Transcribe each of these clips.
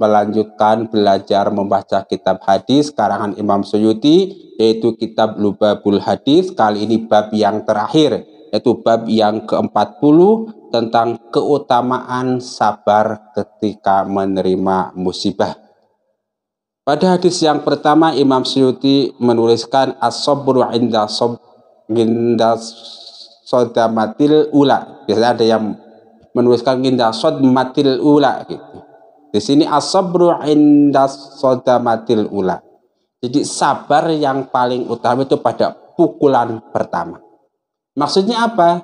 melanjutkan belajar membaca kitab hadis karangan Imam Suyuti yaitu kitab Lubabul Hadis kali ini bab yang terakhir yaitu bab yang ke-40 tentang keutamaan sabar ketika menerima musibah. Pada hadis yang pertama Imam Suyuti menuliskan as-sabru inda sob inda sodamatil ula. Biasanya ada yang menuliskan inda sodamatil ula gitu. Di sini asabru indas sodamatil ula. Jadi sabar yang paling utama itu pada pukulan pertama. Maksudnya apa?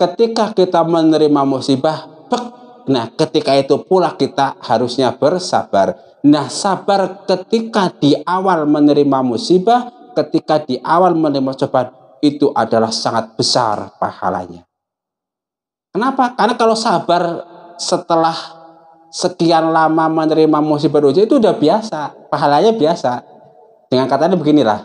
Ketika kita menerima musibah, pek. Nah, ketika itu pula kita harusnya bersabar. Nah, sabar ketika di awal menerima musibah, ketika di awal menerima cobaan, itu adalah sangat besar pahalanya. Kenapa? Karena kalau sabar setelah sekian lama menerima musibah ujian itu udah biasa, pahalanya biasa. Dengan katanya beginilah,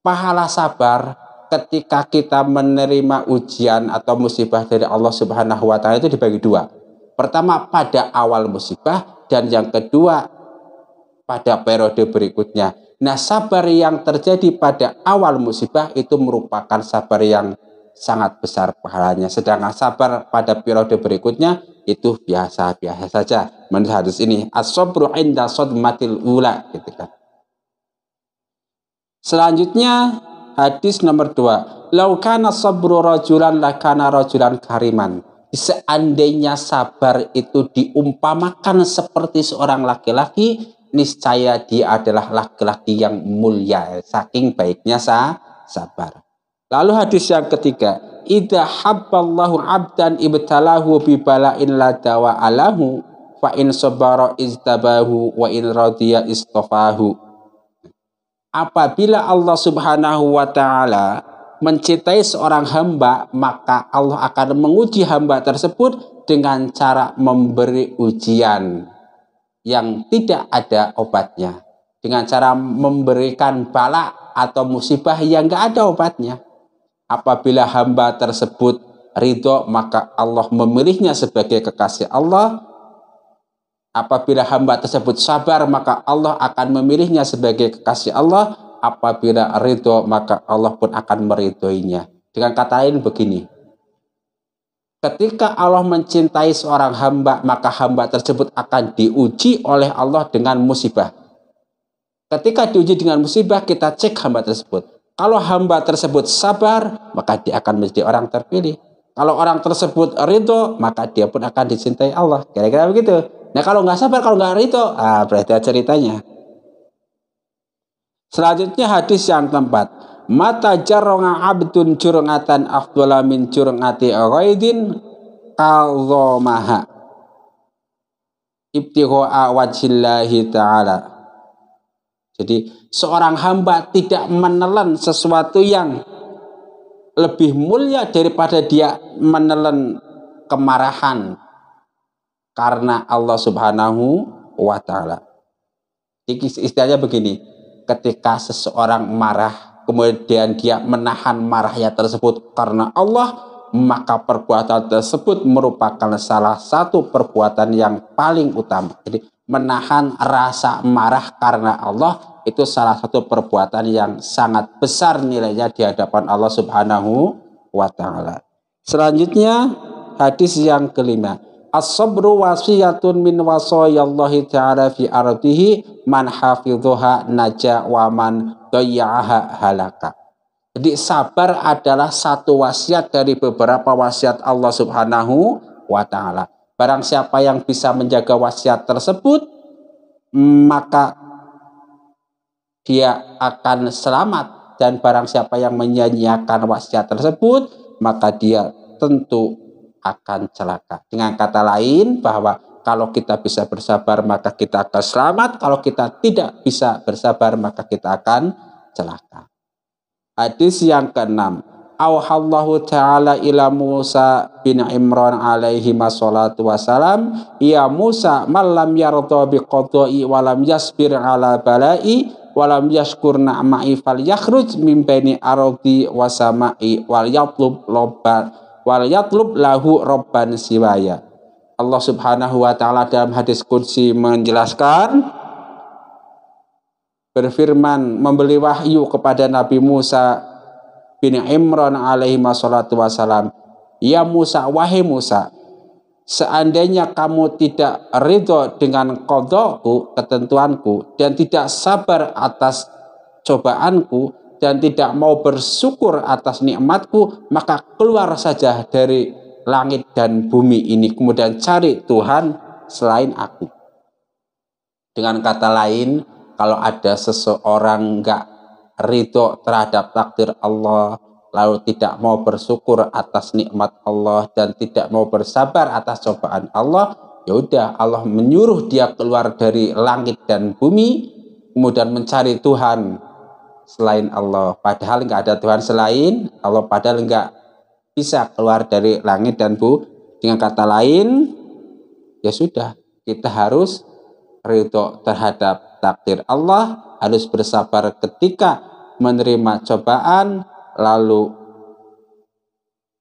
pahala sabar ketika kita menerima ujian atau musibah dari Allah Subhanahu wa taala itu dibagi dua. Pertama pada awal musibah dan yang kedua pada periode berikutnya. Nah, sabar yang terjadi pada awal musibah itu merupakan sabar yang sangat besar pahalanya. Sedangkan sabar pada periode berikutnya itu biasa-biasa saja menurut hadis ini asobru inda sodmatil ula gitu kan selanjutnya hadis nomor dua laukana sabru rajulan lakana rajulan kariman seandainya sabar itu diumpamakan seperti seorang laki-laki niscaya dia adalah laki-laki yang mulia saking baiknya sa sabar lalu hadis yang ketiga idza habballahu abdan ibtalahu bi bala'in la dawa alahu fa in sabara iztabahu wa in radiya istafahu apabila Allah Subhanahu wa taala mencintai seorang hamba maka Allah akan menguji hamba tersebut dengan cara memberi ujian yang tidak ada obatnya dengan cara memberikan bala atau musibah yang nggak ada obatnya Apabila hamba tersebut ridho, maka Allah memilihnya sebagai kekasih Allah. Apabila hamba tersebut sabar, maka Allah akan memilihnya sebagai kekasih Allah. Apabila ridho, maka Allah pun akan meridhoinya. Dengan kata lain begini, Ketika Allah mencintai seorang hamba, maka hamba tersebut akan diuji oleh Allah dengan musibah. Ketika diuji dengan musibah, kita cek hamba tersebut. Kalau hamba tersebut sabar, maka dia akan menjadi orang terpilih. Kalau orang tersebut ridho, maka dia pun akan dicintai Allah. Kira-kira begitu. Nah kalau nggak sabar, kalau nggak ridho, ah berarti ceritanya. Selanjutnya hadis yang keempat. Mata jarong abdun curungatan afdala min jurungati ghaidin kalzomaha. Ibtigho'a wajillahi ta'ala. Jadi seorang hamba tidak menelan sesuatu yang lebih mulia daripada dia menelan kemarahan karena Allah Subhanahu wa taala. Istilahnya begini, ketika seseorang marah kemudian dia menahan marahnya tersebut karena Allah maka perbuatan tersebut merupakan salah satu perbuatan yang paling utama. Jadi menahan rasa marah karena Allah itu salah satu perbuatan yang sangat besar nilainya di hadapan Allah Subhanahu wa taala. Selanjutnya hadis yang kelima. As-sabru wasiyatun min wasayallahi ta'ala fi ardihi man hafidhuha naja wa man halaka. Jadi sabar adalah satu wasiat dari beberapa wasiat Allah Subhanahu wa taala. Barang siapa yang bisa menjaga wasiat tersebut, maka dia akan selamat dan barang siapa yang menyanyiakan wasiat tersebut, maka dia tentu akan celaka. Dengan kata lain bahwa kalau kita bisa bersabar maka kita akan selamat, kalau kita tidak bisa bersabar maka kita akan celaka. Hadis yang keenam, auhallahu ta'ala ila Musa bin Imran alaihi masolatu wassalam ya Musa malam yarto biqadai walam yasbir ala balai walam yaskur na'ma'i fal yakhruj mimpeni arodi wasama'i wal yatlub lobban wal yatlub lahu robban siwaya Allah subhanahu wa ta'ala dalam hadis kunci menjelaskan berfirman membeli wahyu kepada Nabi Musa bin Imran alaihi wasalam Ya Musa, wahai Musa, seandainya kamu tidak ridho dengan kodoku ketentuanku, dan tidak sabar atas cobaanku, dan tidak mau bersyukur atas nikmatku, maka keluar saja dari langit dan bumi ini. Kemudian cari Tuhan selain aku. Dengan kata lain, kalau ada seseorang nggak ridho terhadap takdir Allah, lalu tidak mau bersyukur atas nikmat Allah dan tidak mau bersabar atas cobaan Allah, ya udah Allah menyuruh dia keluar dari langit dan bumi, kemudian mencari Tuhan selain Allah. Padahal nggak ada Tuhan selain Allah, padahal nggak bisa keluar dari langit dan bu. Dengan kata lain, ya sudah, kita harus ridho terhadap takdir Allah, harus bersabar ketika menerima cobaan, lalu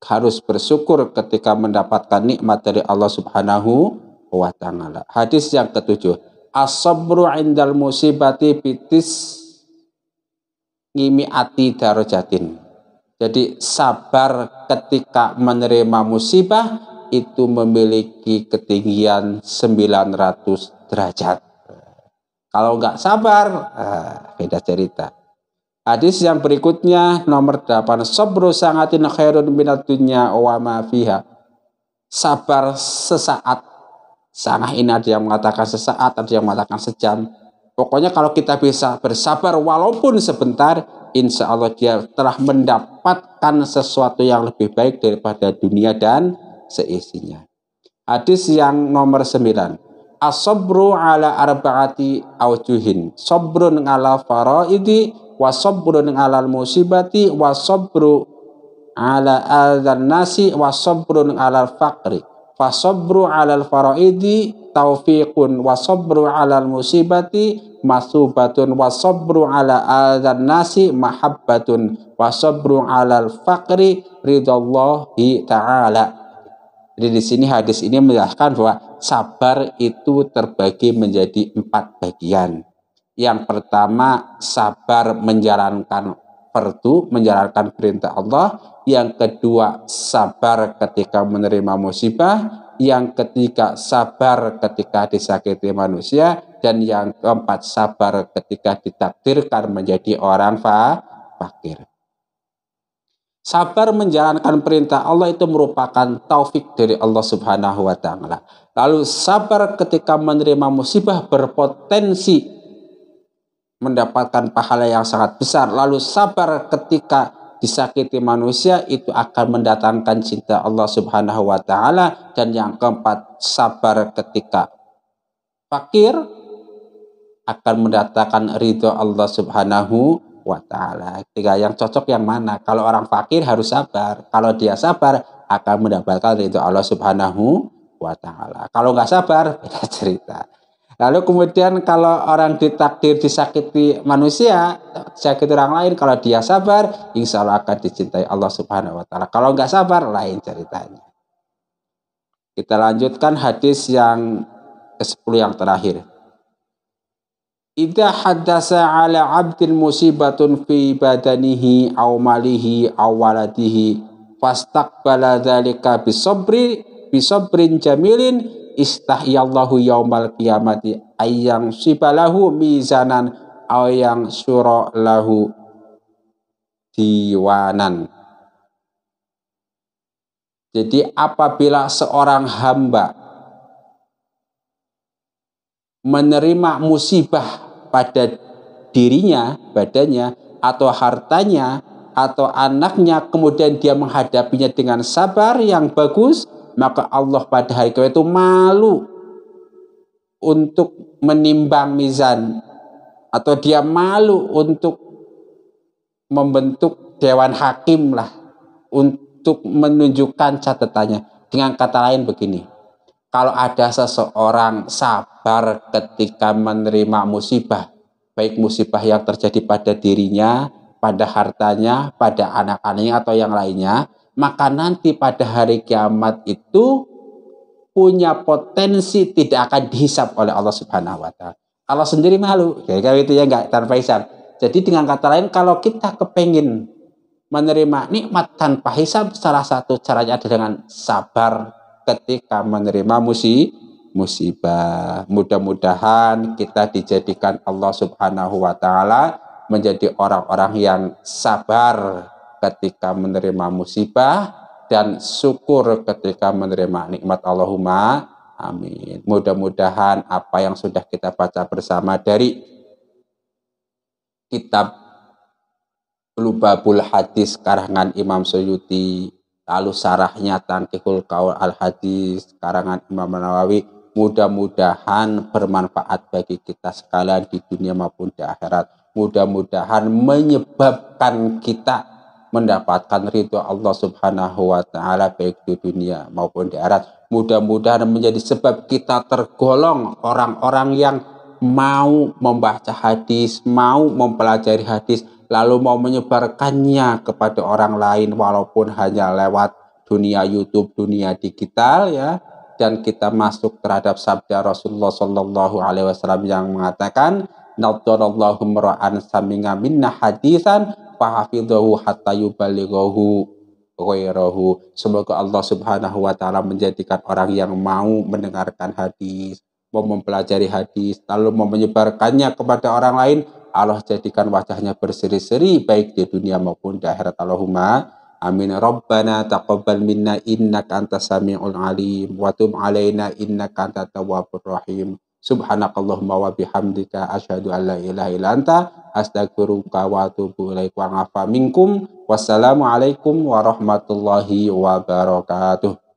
harus bersyukur ketika mendapatkan nikmat dari Allah Subhanahu wa taala. Hadis yang ketujuh, as-sabru indal musibati bitis ngimiati darajatin. Jadi sabar ketika menerima musibah itu memiliki ketinggian 900 derajat. Kalau nggak sabar, eh, beda cerita. Hadis yang berikutnya nomor 8 Sobro sangatin khairun minat dunya wa ma fiha. Sabar sesaat. Sangah ini ada yang mengatakan sesaat, ada yang mengatakan sejam. Pokoknya kalau kita bisa bersabar walaupun sebentar, insya Allah dia telah mendapatkan sesuatu yang lebih baik daripada dunia dan seisinya. Hadis yang nomor 9. Asobru ala arbaati aujuhin sabrun ala faraidi wa sabrun ala musibati wa sobru ala adhan nasi wa sabrun ala faqri fa sobru ala faraidi taufiqun wa sobru ala musibati masubatun wa sobru ala adhan nasi mahabbatun wa sobru ala faqri ridallahi ta'ala jadi di sini hadis ini menjelaskan bahwa sabar itu terbagi menjadi empat bagian. Yang pertama sabar menjalankan fardu, menjalankan perintah Allah. Yang kedua sabar ketika menerima musibah. Yang ketiga sabar ketika disakiti manusia. Dan yang keempat sabar ketika ditakdirkan menjadi orang fakir. Sabar menjalankan perintah Allah itu merupakan taufik dari Allah Subhanahu wa taala. Lalu sabar ketika menerima musibah berpotensi mendapatkan pahala yang sangat besar. Lalu sabar ketika disakiti manusia itu akan mendatangkan cinta Allah Subhanahu wa taala dan yang keempat sabar ketika fakir akan mendatangkan ridho Allah Subhanahu wa taala. Ketika yang cocok yang mana? Kalau orang fakir harus sabar. Kalau dia sabar akan mendapatkan itu Allah Subhanahu wa taala. Kalau nggak sabar beda cerita. Lalu kemudian kalau orang ditakdir disakiti manusia, sakit orang lain, kalau dia sabar, insya Allah akan dicintai Allah Subhanahu Wa Taala. Kalau nggak sabar, lain ceritanya. Kita lanjutkan hadis yang ke-10 yang terakhir. Ida haddasa ala abdil musibatun fi badanihi aw malihi aw waladihi fastaqbala dzalika bisabri bisabrin jamilin istahyallahu yaumal qiyamati ayyang sibalahu mizanan aw yang sura lahu diwanan. Jadi apabila seorang hamba menerima musibah pada dirinya, badannya, atau hartanya, atau anaknya, kemudian dia menghadapinya dengan sabar yang bagus, maka Allah pada hari kiamat itu malu untuk menimbang mizan atau dia malu untuk membentuk dewan hakim lah untuk menunjukkan catatannya dengan kata lain begini kalau ada seseorang sabar ketika menerima musibah, baik musibah yang terjadi pada dirinya, pada hartanya, pada anak-anaknya atau yang lainnya, maka nanti pada hari kiamat itu punya potensi tidak akan dihisap oleh Allah Subhanahu wa taala. Allah sendiri malu. Jadi kalau itu ya enggak tanpa hisap. Jadi dengan kata lain kalau kita kepengin menerima nikmat tanpa hisap salah satu caranya adalah dengan sabar ketika menerima musi, musibah. Mudah-mudahan kita dijadikan Allah Subhanahu wa taala menjadi orang-orang yang sabar ketika menerima musibah dan syukur ketika menerima nikmat Allahumma amin. Mudah-mudahan apa yang sudah kita baca bersama dari kitab Lubabul Hadis karangan Imam Suyuti lalu sarahnya Tantikul Kaul Al Hadis karangan Imam Nawawi mudah-mudahan bermanfaat bagi kita sekalian di dunia maupun di akhirat mudah-mudahan menyebabkan kita mendapatkan ridho Allah Subhanahu wa taala baik di dunia maupun di akhirat mudah-mudahan menjadi sebab kita tergolong orang-orang yang mau membaca hadis, mau mempelajari hadis, lalu mau menyebarkannya kepada orang lain walaupun hanya lewat dunia YouTube, dunia digital ya dan kita masuk terhadap sabda Rasulullah Shallallahu Alaihi Wasallam yang mengatakan Nadhurallahu mar'an saminga minna hadisan hatta yubalighahu ghairahu. Semoga Allah Subhanahu wa taala menjadikan orang yang mau mendengarkan hadis, mau mempelajari hadis, lalu mau menyebarkannya kepada orang lain Allah jadikan wajahnya berseri-seri baik di dunia maupun di akhirat Allahumma amin rabbana taqabbal minna innaka antas samiul alim wa tub alaina innaka antat tawwabur rahim subhanakallahumma wa bihamdika asyhadu an la ilaha illa anta astaghfiruka wa atubu ilaik wa minkum wassalamu alaikum warahmatullahi wabarakatuh